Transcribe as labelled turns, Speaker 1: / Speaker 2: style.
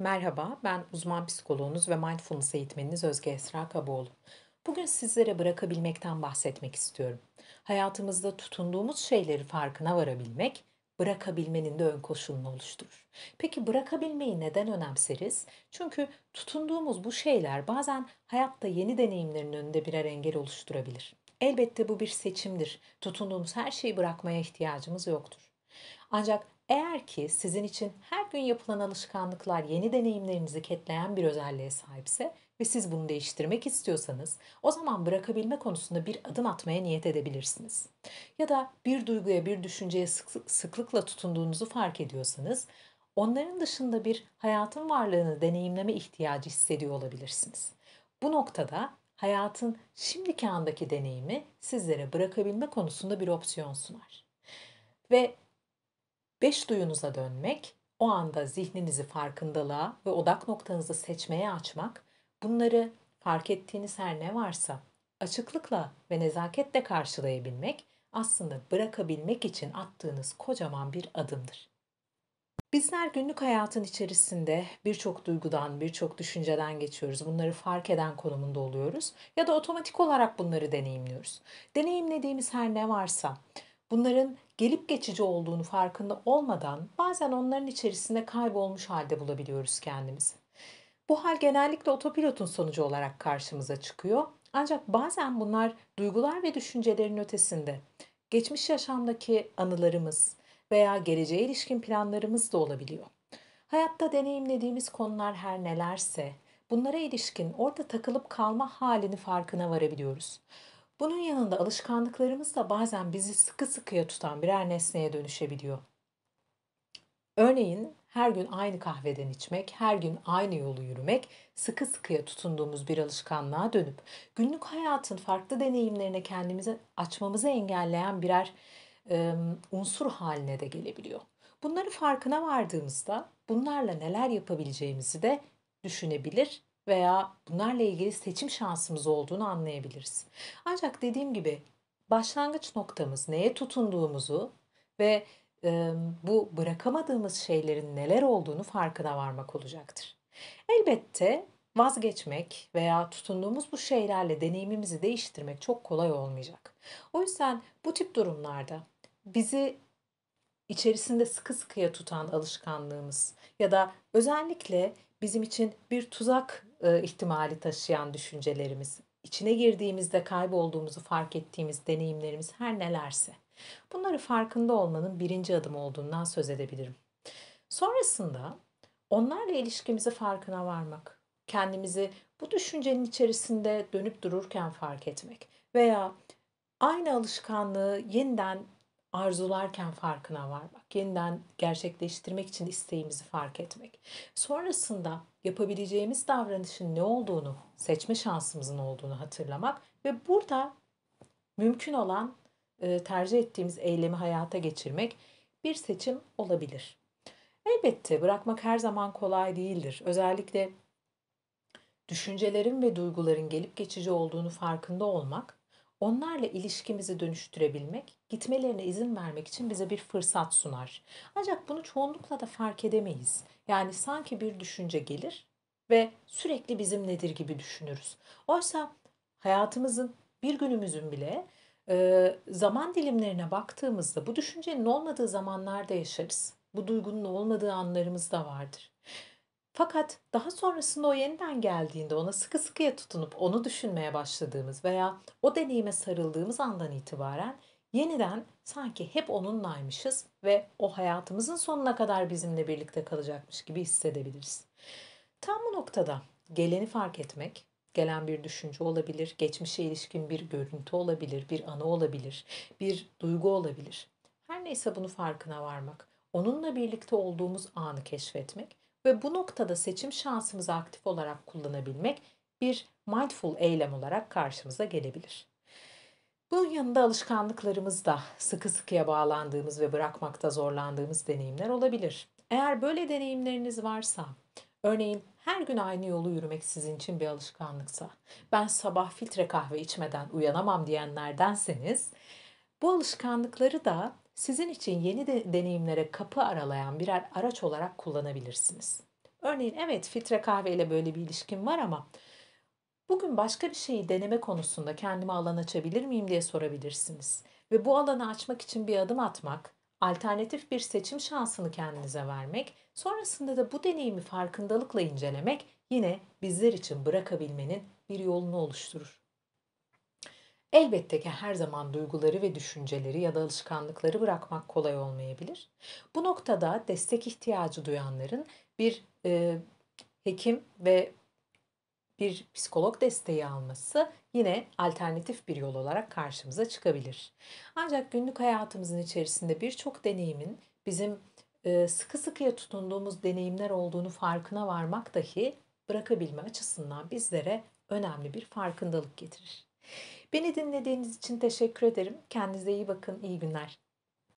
Speaker 1: Merhaba, ben uzman psikoloğunuz ve mindfulness eğitmeniniz Özge Esra Kaboğlu. Bugün sizlere bırakabilmekten bahsetmek istiyorum. Hayatımızda tutunduğumuz şeyleri farkına varabilmek, bırakabilmenin de ön koşulunu oluşturur. Peki bırakabilmeyi neden önemseriz? Çünkü tutunduğumuz bu şeyler bazen hayatta yeni deneyimlerin önünde birer engel oluşturabilir. Elbette bu bir seçimdir. Tutunduğumuz her şeyi bırakmaya ihtiyacımız yoktur. Ancak eğer ki sizin için her gün yapılan alışkanlıklar yeni deneyimlerinizi ketleyen bir özelliğe sahipse ve siz bunu değiştirmek istiyorsanız o zaman bırakabilme konusunda bir adım atmaya niyet edebilirsiniz. Ya da bir duyguya bir düşünceye sıklıkla tutunduğunuzu fark ediyorsanız onların dışında bir hayatın varlığını deneyimleme ihtiyacı hissediyor olabilirsiniz. Bu noktada hayatın şimdiki andaki deneyimi sizlere bırakabilme konusunda bir opsiyon sunar. Ve Beş duyunuza dönmek, o anda zihninizi farkındalığa ve odak noktanızı seçmeye açmak, bunları fark ettiğiniz her ne varsa açıklıkla ve nezaketle karşılayabilmek aslında bırakabilmek için attığınız kocaman bir adımdır. Bizler günlük hayatın içerisinde birçok duygudan, birçok düşünceden geçiyoruz. Bunları fark eden konumunda oluyoruz ya da otomatik olarak bunları deneyimliyoruz. Deneyimlediğimiz her ne varsa, bunların gelip geçici olduğunu farkında olmadan bazen onların içerisinde kaybolmuş halde bulabiliyoruz kendimizi. Bu hal genellikle otopilotun sonucu olarak karşımıza çıkıyor. Ancak bazen bunlar duygular ve düşüncelerin ötesinde geçmiş yaşamdaki anılarımız veya geleceğe ilişkin planlarımız da olabiliyor. Hayatta deneyimlediğimiz konular her nelerse bunlara ilişkin orada takılıp kalma halini farkına varabiliyoruz. Bunun yanında alışkanlıklarımız da bazen bizi sıkı sıkıya tutan birer nesneye dönüşebiliyor. Örneğin her gün aynı kahveden içmek, her gün aynı yolu yürümek sıkı sıkıya tutunduğumuz bir alışkanlığa dönüp günlük hayatın farklı deneyimlerine kendimizi açmamızı engelleyen birer e, unsur haline de gelebiliyor. Bunları farkına vardığımızda bunlarla neler yapabileceğimizi de düşünebilir veya bunlarla ilgili seçim şansımız olduğunu anlayabiliriz. Ancak dediğim gibi başlangıç noktamız neye tutunduğumuzu ve e, bu bırakamadığımız şeylerin neler olduğunu farkına varmak olacaktır. Elbette vazgeçmek veya tutunduğumuz bu şeylerle deneyimimizi değiştirmek çok kolay olmayacak. O yüzden bu tip durumlarda bizi içerisinde sıkı sıkıya tutan alışkanlığımız ya da özellikle bizim için bir tuzak e, ihtimali taşıyan düşüncelerimiz, içine girdiğimizde kaybolduğumuzu fark ettiğimiz deneyimlerimiz her nelerse. Bunları farkında olmanın birinci adım olduğundan söz edebilirim. Sonrasında onlarla ilişkimizi farkına varmak, kendimizi bu düşüncenin içerisinde dönüp dururken fark etmek veya aynı alışkanlığı yeniden arzularken farkına varmak, yeniden gerçekleştirmek için isteğimizi fark etmek. Sonrasında yapabileceğimiz davranışın ne olduğunu, seçme şansımızın olduğunu hatırlamak ve burada mümkün olan e, tercih ettiğimiz eylemi hayata geçirmek bir seçim olabilir. Elbette bırakmak her zaman kolay değildir. Özellikle düşüncelerin ve duyguların gelip geçici olduğunu farkında olmak onlarla ilişkimizi dönüştürebilmek, gitmelerine izin vermek için bize bir fırsat sunar. Ancak bunu çoğunlukla da fark edemeyiz. Yani sanki bir düşünce gelir ve sürekli bizim nedir gibi düşünürüz. Oysa hayatımızın bir günümüzün bile e, zaman dilimlerine baktığımızda bu düşüncenin olmadığı zamanlarda yaşarız. Bu duygunun olmadığı anlarımız da vardır. Fakat daha sonrasında o yeniden geldiğinde ona sıkı sıkıya tutunup onu düşünmeye başladığımız veya o deneyime sarıldığımız andan itibaren yeniden sanki hep onunlaymışız ve o hayatımızın sonuna kadar bizimle birlikte kalacakmış gibi hissedebiliriz. Tam bu noktada geleni fark etmek, gelen bir düşünce olabilir, geçmişe ilişkin bir görüntü olabilir, bir anı olabilir, bir duygu olabilir. Her neyse bunu farkına varmak, onunla birlikte olduğumuz anı keşfetmek ve bu noktada seçim şansımızı aktif olarak kullanabilmek bir mindful eylem olarak karşımıza gelebilir. Bunun yanında alışkanlıklarımız da sıkı sıkıya bağlandığımız ve bırakmakta zorlandığımız deneyimler olabilir. Eğer böyle deneyimleriniz varsa, örneğin her gün aynı yolu yürümek sizin için bir alışkanlıksa, ben sabah filtre kahve içmeden uyanamam diyenlerdenseniz, bu alışkanlıkları da sizin için yeni de deneyimlere kapı aralayan birer araç olarak kullanabilirsiniz. Örneğin evet filtre ile böyle bir ilişkim var ama bugün başka bir şeyi deneme konusunda kendime alan açabilir miyim diye sorabilirsiniz. Ve bu alanı açmak için bir adım atmak, alternatif bir seçim şansını kendinize vermek, sonrasında da bu deneyimi farkındalıkla incelemek yine bizler için bırakabilmenin bir yolunu oluşturur. Elbette ki her zaman duyguları ve düşünceleri ya da alışkanlıkları bırakmak kolay olmayabilir. Bu noktada destek ihtiyacı duyanların bir e, hekim ve bir psikolog desteği alması yine alternatif bir yol olarak karşımıza çıkabilir. Ancak günlük hayatımızın içerisinde birçok deneyimin bizim e, sıkı sıkıya tutunduğumuz deneyimler olduğunu farkına varmak dahi bırakabilme açısından bizlere önemli bir farkındalık getirir. Beni dinlediğiniz için teşekkür ederim. Kendinize iyi bakın. İyi günler.